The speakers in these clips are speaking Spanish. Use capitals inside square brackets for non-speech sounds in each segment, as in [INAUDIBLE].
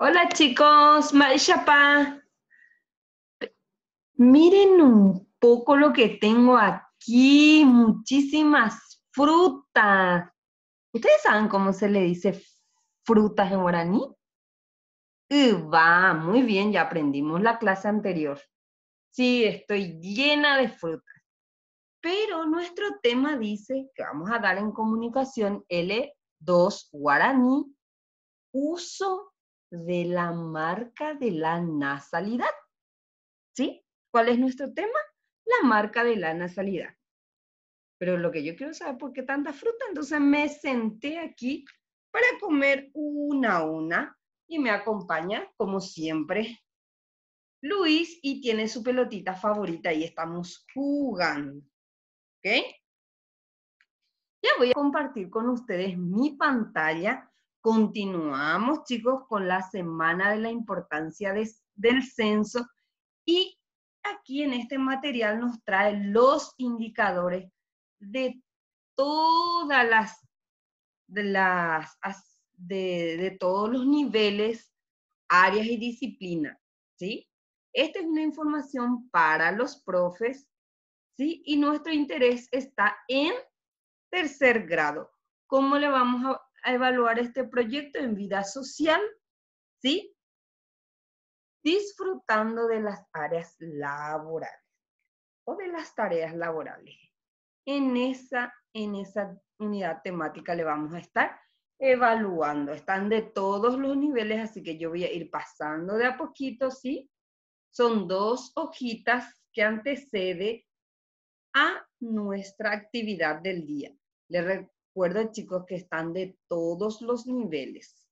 Hola chicos, Maishapa. Miren un poco lo que tengo aquí, muchísimas frutas. ¿Ustedes saben cómo se le dice frutas en guaraní? va, muy bien, ya aprendimos la clase anterior. Sí, estoy llena de frutas. Pero nuestro tema dice que vamos a dar en comunicación L2 guaraní, uso de la marca de la nasalidad. ¿Sí? ¿Cuál es nuestro tema? La marca de la nasalidad. Pero lo que yo quiero saber, ¿por qué tanta fruta? Entonces me senté aquí para comer una a una y me acompaña, como siempre, Luis y tiene su pelotita favorita y estamos jugando. ¿Ok? Ya voy a compartir con ustedes mi pantalla Continuamos, chicos, con la semana de la importancia del censo y aquí en este material nos trae los indicadores de todas las, de, las, de, de todos los niveles, áreas y disciplinas, ¿sí? Esta es una información para los profes, ¿sí? Y nuestro interés está en tercer grado. ¿Cómo le vamos a a evaluar este proyecto en vida social, ¿sí? Disfrutando de las áreas laborales o de las tareas laborales. En esa, en esa unidad temática le vamos a estar evaluando. Están de todos los niveles, así que yo voy a ir pasando de a poquito, ¿sí? Son dos hojitas que antecede a nuestra actividad del día. Recuerda, chicos, que están de todos los niveles.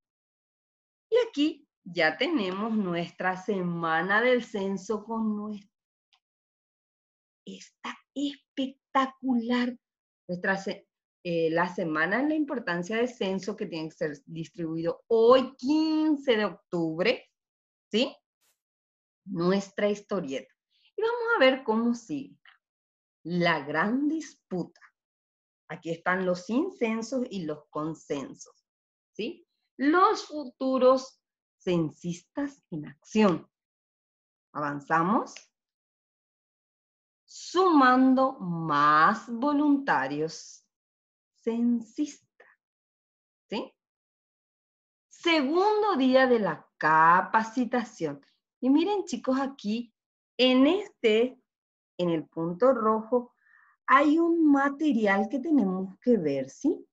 Y aquí ya tenemos nuestra semana del censo con nuestra... Está espectacular. Nuestra eh, la semana en la importancia del censo que tiene que ser distribuido hoy, 15 de octubre. ¿Sí? Nuestra historieta. Y vamos a ver cómo sigue. La gran disputa. Aquí están los incensos y los consensos. ¿sí? Los futuros censistas en acción. Avanzamos. Sumando más voluntarios censistas. ¿Sí? Segundo día de la capacitación. Y miren chicos aquí, en este, en el punto rojo, hay un material que tenemos que ver, ¿sí?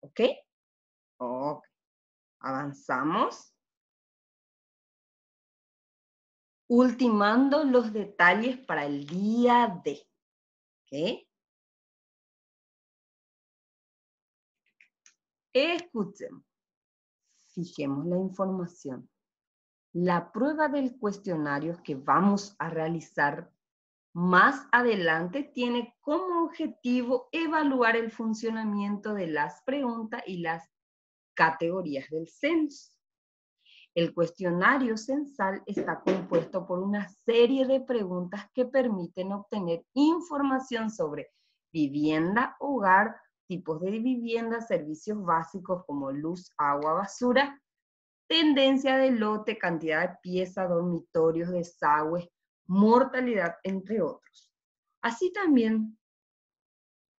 ¿Ok? Ok. Avanzamos. Ultimando los detalles para el día D. ¿Ok? Escuchen. Fijemos la información. La prueba del cuestionario que vamos a realizar más adelante tiene como objetivo evaluar el funcionamiento de las preguntas y las categorías del censo. El cuestionario censal está compuesto por una serie de preguntas que permiten obtener información sobre vivienda, hogar, tipos de vivienda, servicios básicos como luz, agua, basura, tendencia de lote, cantidad de piezas, dormitorios, desagües, mortalidad, entre otros. Así también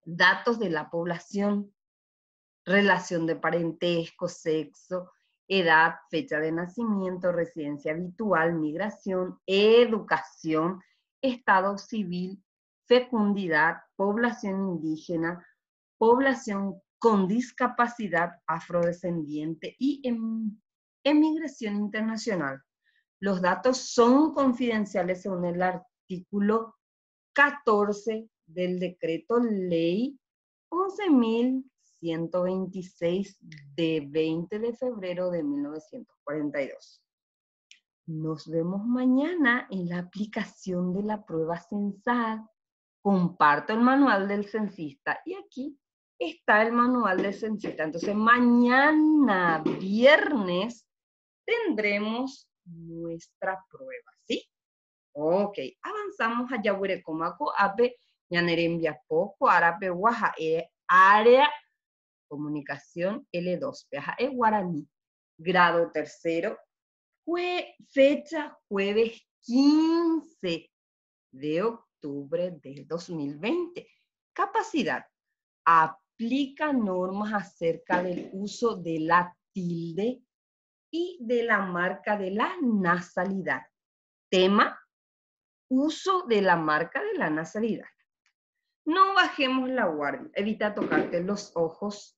datos de la población, relación de parentesco, sexo, edad, fecha de nacimiento, residencia habitual, migración, educación, estado civil, fecundidad, población indígena, población con discapacidad afrodescendiente y em, emigración internacional. Los datos son confidenciales según el artículo 14 del decreto ley 11.126 de 20 de febrero de 1942. Nos vemos mañana en la aplicación de la prueba censal. Comparto el manual del censista y aquí está el manual del censista. Entonces mañana viernes tendremos nuestra prueba, ¿sí? Ok, avanzamos a comaco Ape, Ñanerembia Poco, Arape, Guaja, e, área comunicación L2, Peaja, e, guaraní, grado tercero, jue, fecha jueves 15 de octubre del 2020. Capacidad, aplica normas acerca del uso de la tilde y de la marca de la nasalidad. Tema, uso de la marca de la nasalidad. No bajemos la guardia, evita tocarte los ojos,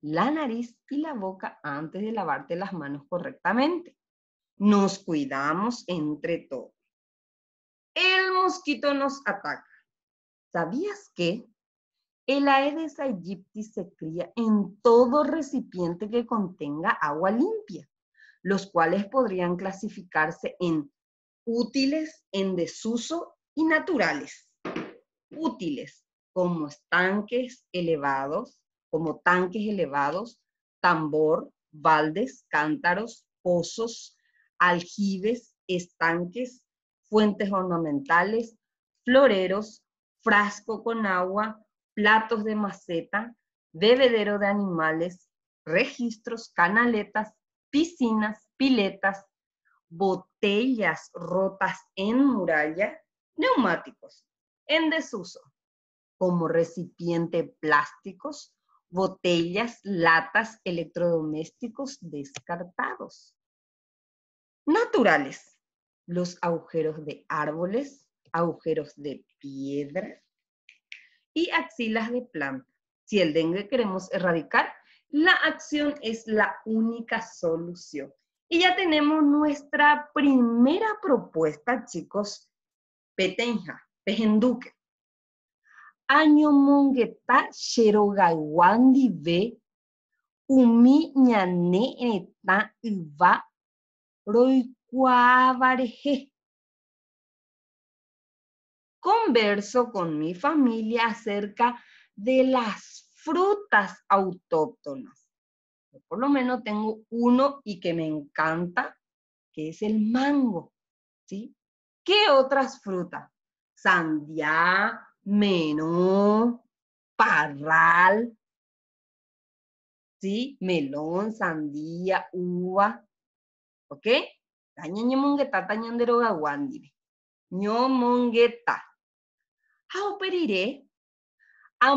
la nariz y la boca antes de lavarte las manos correctamente. Nos cuidamos entre todos. El mosquito nos ataca. ¿Sabías que el Aedes aegypti se cría en todo recipiente que contenga agua limpia, los cuales podrían clasificarse en útiles, en desuso y naturales. Útiles como estanques elevados, como tanques elevados, tambor, baldes, cántaros, pozos, aljibes, estanques, fuentes ornamentales, floreros, frasco con agua, platos de maceta, bebedero de animales, registros, canaletas, piscinas, piletas, botellas rotas en muralla, neumáticos en desuso, como recipiente plásticos, botellas, latas, electrodomésticos descartados. Naturales, los agujeros de árboles, agujeros de piedra, y axilas de planta. Si el dengue queremos erradicar, la acción es la única solución. Y ya tenemos nuestra primera propuesta, chicos, Petenja, Pejenduque. Año mongueta xerogaiwandi ve, umi ñane eta iba converso con mi familia acerca de las frutas autóctonas. por lo menos tengo uno y que me encanta, que es el mango. ¿sí? ¿Qué otras frutas? Sandía, menú, parral, ¿sí? Melón, sandía, uva, ¿ok? monguetá, mongueta taña ndero Ño mongueta. Hauperire, a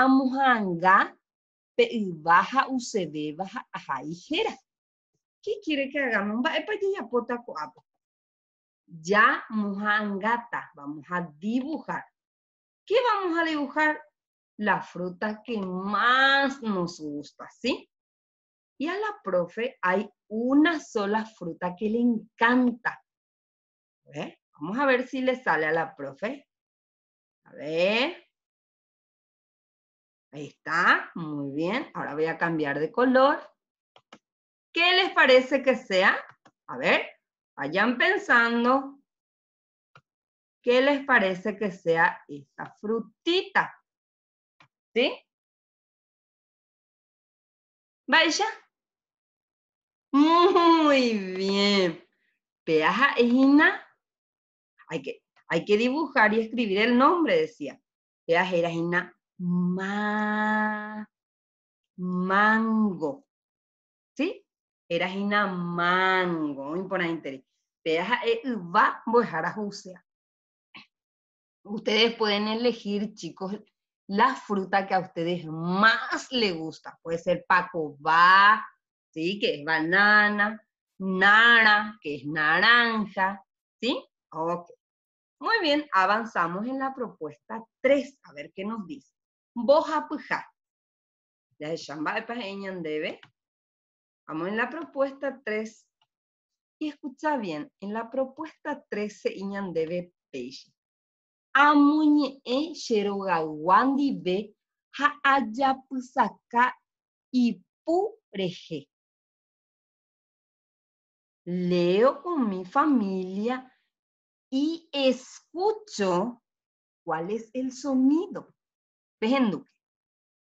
amuhanga, baja UCD baja ajaijera. ¿Qué quiere que hagamos? ¿Para Ya mujangata, vamos a dibujar. ¿Qué vamos a dibujar? La fruta que más nos gusta, ¿sí? Y a la profe hay una sola fruta que le encanta. Vamos a ver si le sale a la profe. A ver. Ahí está, muy bien. Ahora voy a cambiar de color. ¿Qué les parece que sea? A ver, vayan pensando. ¿Qué les parece que sea esta frutita? ¿Sí? Vaya. Muy bien. Peaja ina hay que, que dibujar y escribir el nombre, decía. Era una Mango. ¿Sí? Era una Mango, muy importante. Eh, va a Ustedes pueden elegir, chicos, la fruta que a ustedes más les gusta. Puede ser Va. ¿sí? Que es banana, nara, que es naranja, ¿sí? Ok. Muy bien, avanzamos en la propuesta 3, a ver qué nos dice. Boja puja. Ya debe. Vamos en la propuesta 3. Y escucha bien, en la propuesta 13 iñan debe peixe. Amuñe e wandi be ha y ipureje. Leo con mi familia y escucho cuál es el sonido. duque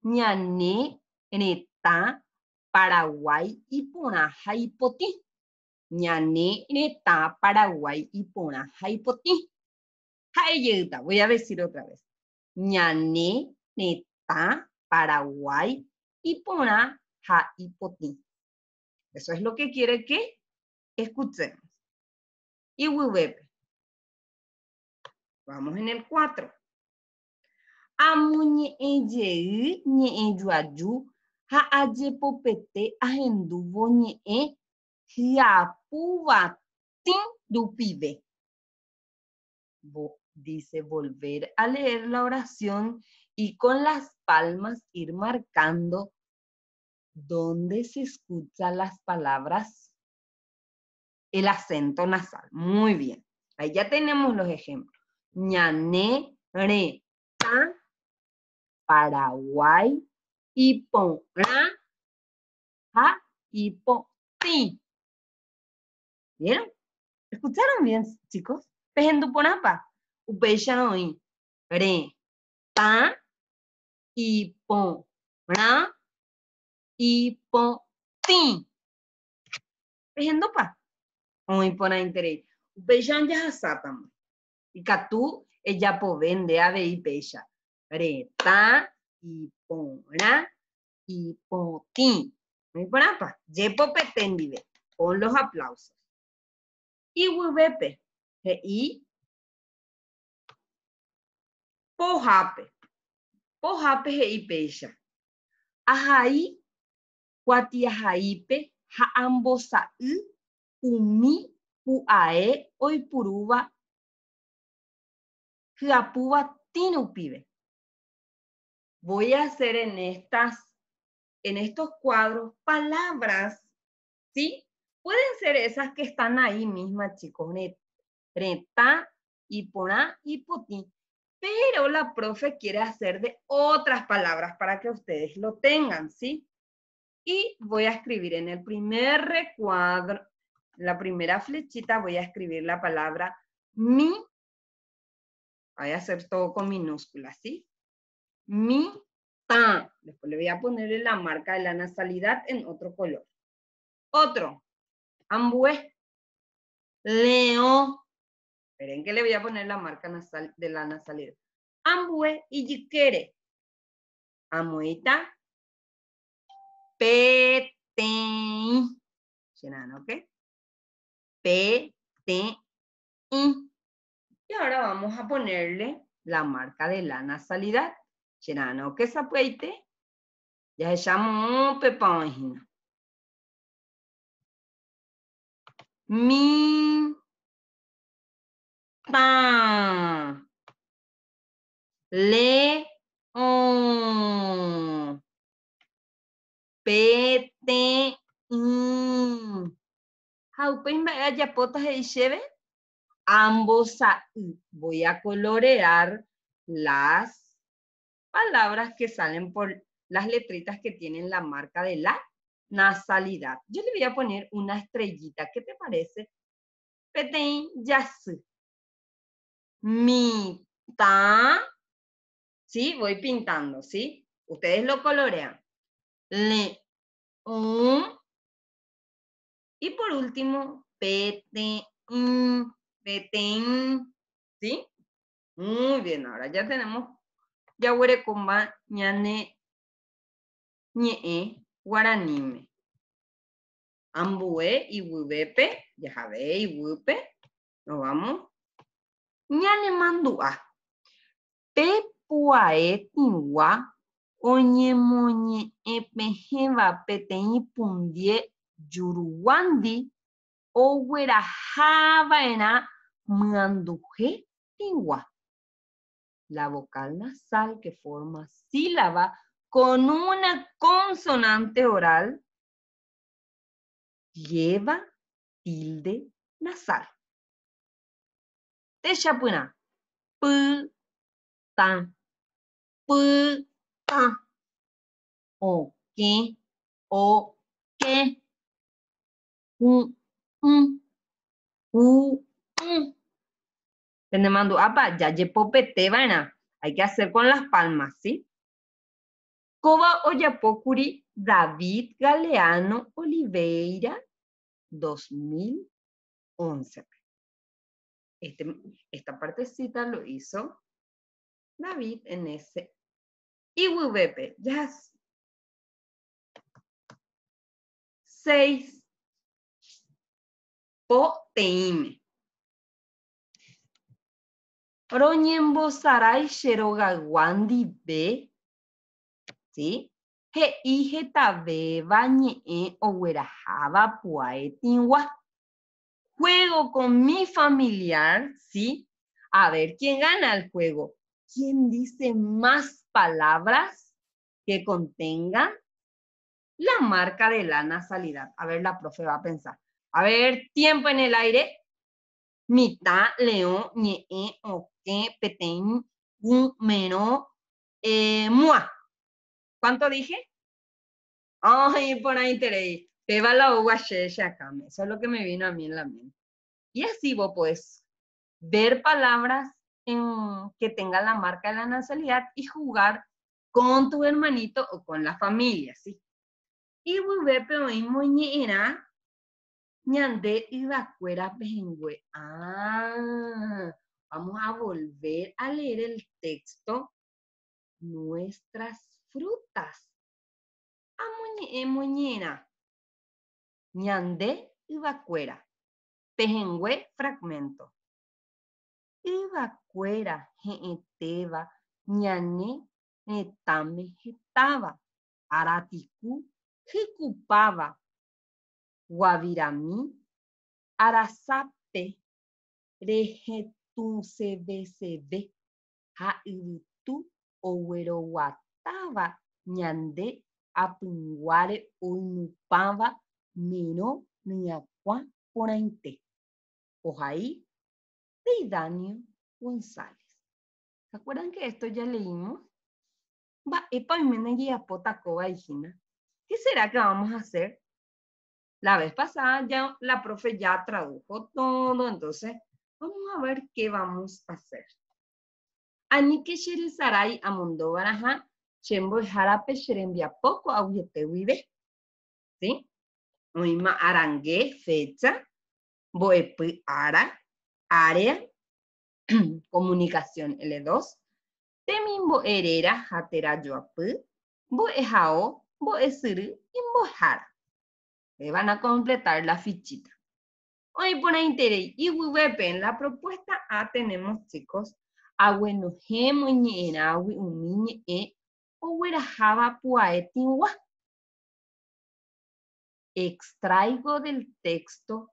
Ñané, neta, Paraguay y pona haipoti. Ñane, neta, Paraguay y pona jaipoti. Haeyuta, voy a decir otra vez. Ñané, neta, Paraguay y pona jaipoti. Eso es lo que quiere que escuchemos. Y huevebe. Vamos en el 4. Dice volver a leer la oración y con las palmas ir marcando dónde se escuchan las palabras, el acento nasal. Muy bien, ahí ya tenemos los ejemplos ñané, re, pa, Paraguay, ipon ja, hipo, ti. ¿Vieron? ¿Escucharon bien, chicos? Pejenduponapa, y re, pa, ipon, sí. ti. pa? Muy por interés. Upeyan ya también ella a de ABI Pecha. Preta, Ipona, Ipotí. Muy bonapa. Yepo Petendive. Con los aplausos. Iwiwepe. I. Pojape. Pojape hei pecha. Ahai. Cuatiahaipe. Jaambosaí. Umi. Puae. Oipuruba. Tinupibe. Voy a hacer en estas, en estos cuadros, palabras, ¿sí? Pueden ser esas que están ahí mismas, chicos. Reta, y hipotí. Pero la profe quiere hacer de otras palabras para que ustedes lo tengan, ¿sí? Y voy a escribir en el primer recuadro, la primera flechita, voy a escribir la palabra mi Voy a hacer todo con minúsculas, ¿sí? Mi, ta. Después le voy a poner la marca de la nasalidad en otro color. Otro. Ambue. Leo. Esperen que le voy a poner la marca de la nasalidad. Ambue y yiquere. Amuita. Pete. ¿ok? P, T, I. Y ahora vamos a ponerle la marca de la nasalidad. Gerano, que se ya se llama un pepón. Mi pa, le pete in. ya potas de lleve? ambos, voy a colorear las palabras que salen por las letritas que tienen la marca de la nasalidad. Yo le voy a poner una estrellita. ¿Qué te parece? ya yas Mi ta. ¿Sí? Voy pintando, ¿sí? Ustedes lo colorean. Le un. Um. Y por último, um Petén, ¿sí? Muy bien, ahora ya tenemos Ya Yahuerecomba, Ñane, Ñe, Guaranime. Ambue y Ya jabe y Huipe. Nos vamos. Ñane Mandua. Pepuae, Tingua, Oñemoñe, Epejeva, Peteñi, Pundie, Yuruwandi, huera era manduje La vocal nasal que forma sílaba con una consonante oral lleva tilde nasal. chapuna. P, tan. P, tan. O, que, o, que. U, U, te mando, apa, ya van Hay que hacer con las palmas, ¿sí? Coba oyapokuri David Galeano Oliveira, 2011. Este, esta partecita lo hizo David en ese. Y ya. yes. Seis. Poteime. Sheroga Wandi B, ¿Sí? He y ñe ñe'e puae tingua? Juego con mi familiar, ¿sí? A ver, ¿quién gana el juego? ¿Quién dice más palabras que contengan la marca de la nasalidad? A ver, la profe va a pensar. A ver, tiempo en el aire. Mitad, león, ñe'e, o que un menos e, mua. ¿Cuánto dije? Ay, por ahí te Peba la uva shakame. Eso es lo que me vino a mí en la mente. Y así vos pues ver palabras en, que tengan la marca de la nacionalidad y jugar con tu hermanito o con la familia, ¿sí? Y voy pero moñera ñande y vacuera pengüe. Ah, Vamos a volver a leer el texto. Nuestras frutas. Amuñe, eh, muñera. Ñandé y vacuera. fragmento. cuera, jeeteba, ñané, netame, Aratiku, araticú, jicupaba, guavirami, arasate. Rejetaba tunseveseve ha'yvytu ogueroguatáva ñande apyguáre oinupãva miro niakwa porãite. de Teidanio González. ¿Se acuerdan que esto ya leímos? Mba'épa y jejapóta y hína. ¿Qué será que vamos a hacer? La vez pasada ya la profe ya tradujo todo, entonces Vamos a ver qué vamos a hacer. Anike sarai Amundo Baraja, Chembo Jarape Sherembia Poco vive, ¿Sí? Oima Arangue, fecha. Boepi Ara, área. [CLEARS THROAT] Comunicación L2. Temimbo Herera Jatera Yoapu. boejao Jao, Boe y hara. Le eh, van a completar la fichita. Hoy por interés. Y en la propuesta A tenemos, chicos, agua un niño e Extraigo del texto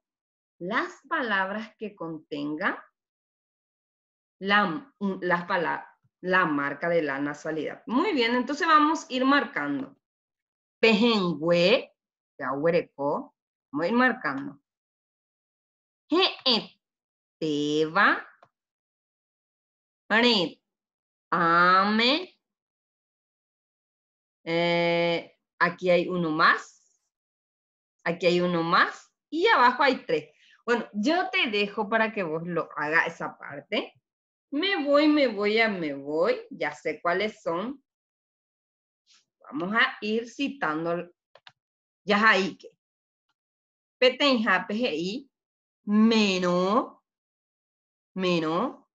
las palabras que contenga la, la marca de la nasalidad. Muy bien, entonces vamos a ir marcando. Pejengüe, ya agüereco, voy a ir marcando. હે va va eh, aquí hay uno más, aquí hay uno más y abajo hay tres. Bueno, yo te dejo para que vos lo hagas esa parte. Me voy, me voy, a me voy. Ya sé cuáles son. Vamos a ir citando. Ya ahí que. Peten Meno, meno,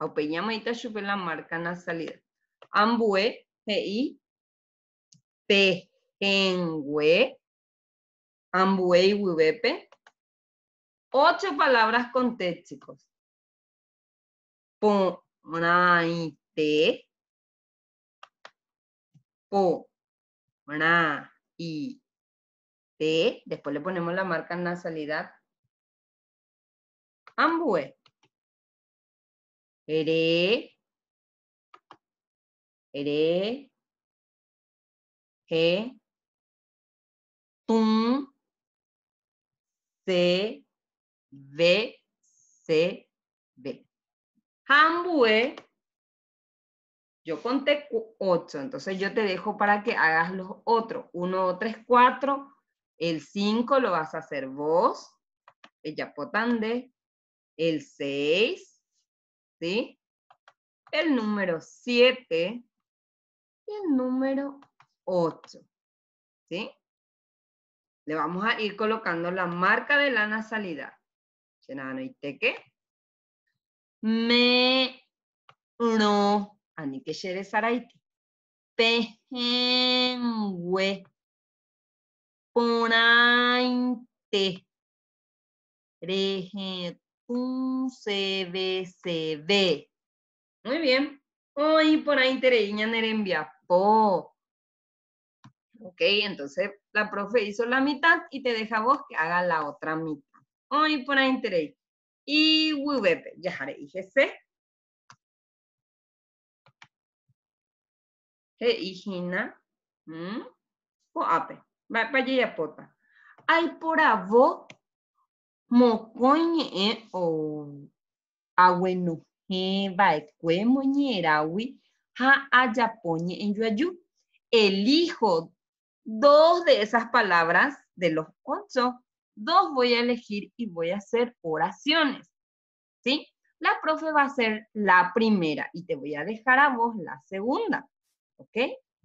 aupeyama sube la marca nasalidad. salida. Ambue, hei, pejengue, ambue y huepe. Ocho palabras con T, chicos. Ponaite, po, una i, te. Después le ponemos la marca nasalidad Ambue. Ere. Ere. He. Tum. Se. Ve. Se. Ve. hambue Yo conté 8, entonces yo te dejo para que hagas los otros. 1, 2, 3, 4. El 5 lo vas a hacer vos. ella yapotande el 6, ¿sí? El número 7 y el número 8, ¿sí? Le vamos a ir colocando la marca de la nasalidad. Chenano y teque. Me, no, anike shere saraiti. Pehengwe. Ponainte. C, B. Muy bien. Hoy por ahí Tereña Po. Ok, entonces la profe hizo la mitad y te deja vos que haga la otra mitad. Hoy por ahí Y Wubebe, ya haré IGC. Higina. Mm, o ape. Vaya pota. Ay por vos eraui. o a ya ha en yuayu. Elijo dos de esas palabras de los ocho. Dos voy a elegir y voy a hacer oraciones. ¿Sí? La profe va a ser la primera y te voy a dejar a vos la segunda. ¿Ok?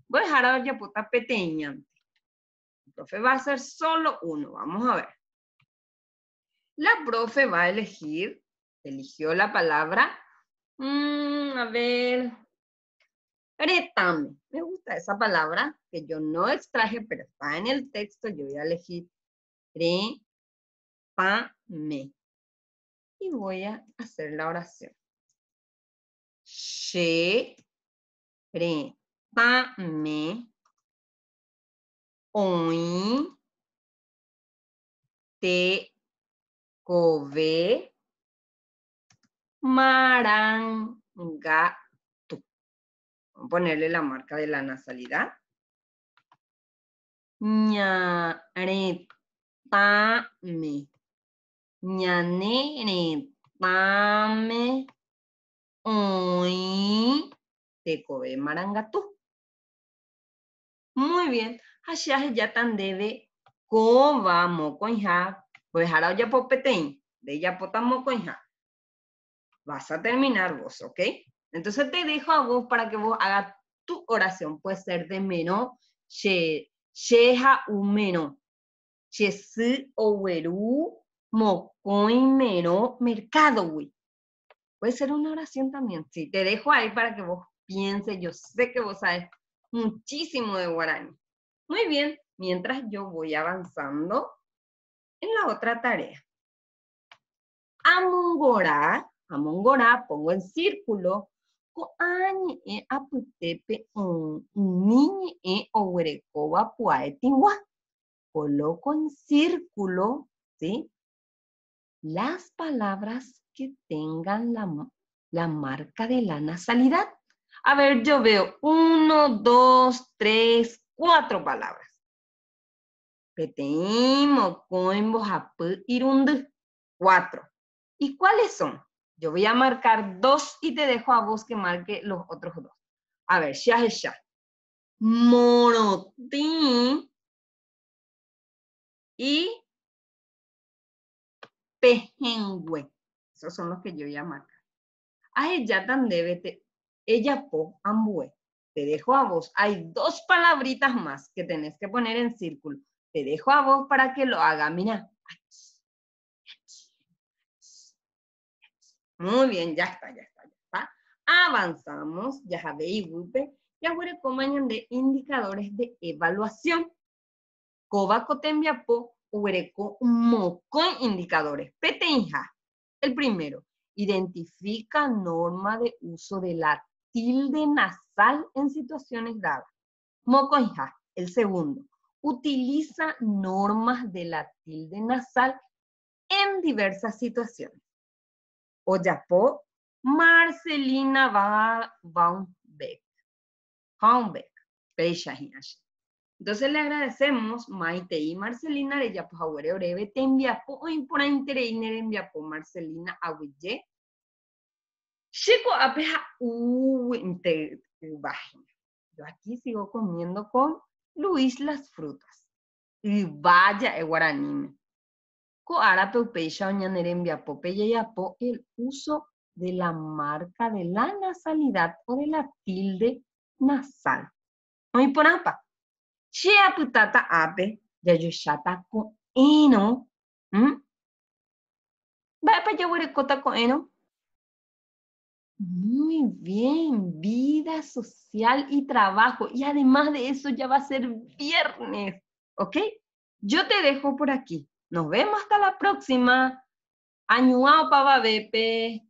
Voy a dejar a ver ya puta pequeña, El profe va a ser solo uno. Vamos a ver la profe va a elegir, eligió la palabra, mm, a ver, pretame, Me gusta esa palabra que yo no extraje, pero está en el texto, yo voy a elegir me Y voy a hacer la oración. She me, hoy te Cove Marangatu. ponerle la marca de la nasalidad. Ñaretame. Ñaneretame. Te Tecobe marangatu. Muy bien. es, ya tan debe. con ja. Pues, ya yapopetein, de ja. Vas a terminar vos, ¿ok? Entonces te dejo a vos para que vos hagas tu oración. Puede ser de menos. she, sheja umeno, o mercado, güey. Puede ser una oración también, sí. Te dejo ahí para que vos pienses. Yo sé que vos sabes muchísimo de guaraní. Muy bien, mientras yo voy avanzando, en la otra tarea. Amungora, amungora, pongo en círculo. e, e Coloco en círculo, ¿sí? Las palabras que tengan la, la marca de la nasalidad. A ver, yo veo uno, dos, tres, cuatro palabras. Peteín, Mocoin, japu, irund, cuatro. ¿Y cuáles son? Yo voy a marcar dos y te dejo a vos que marque los otros dos. A ver, ya es ya. Morotín y Pejengue. Esos son los que yo voy a marcar. A ella tan debe, te, ella po, ambue. Te dejo a vos. Hay dos palabritas más que tenés que poner en círculo. Te dejo a vos para que lo haga, mira. Muy bien, ya está, ya está, ya está. Avanzamos, ya sabéis, Gupe. Y ahora de indicadores de evaluación. Cobaco tembiapo, ureco, moco indicadores. hija. el primero, identifica norma de uso de la tilde nasal en situaciones dadas. hija. el segundo utiliza normas de la tilde nasal en diversas situaciones. Oyapó, Marcelina va Baumbeck. Baumbeck, Entonces le agradecemos, Maite y Marcelina, de ya Jaguere breve te enviapo por Intereiner, enviapo Marcelina Aguille. Chico, apeja, uh, Yo aquí sigo comiendo con Luis las frutas. Y vaya guaranime. guaraní. oña peupeya oñanerembia ya po el uso de la marca de la nasalidad o de la tilde nasal. o ponapa. Chea putata ape ya yo ino. eno. Vaya para eno. Muy bien, vida social y trabajo. Y además de eso ya va a ser viernes, ¿ok? Yo te dejo por aquí. Nos vemos hasta la próxima. Añuao Bepe.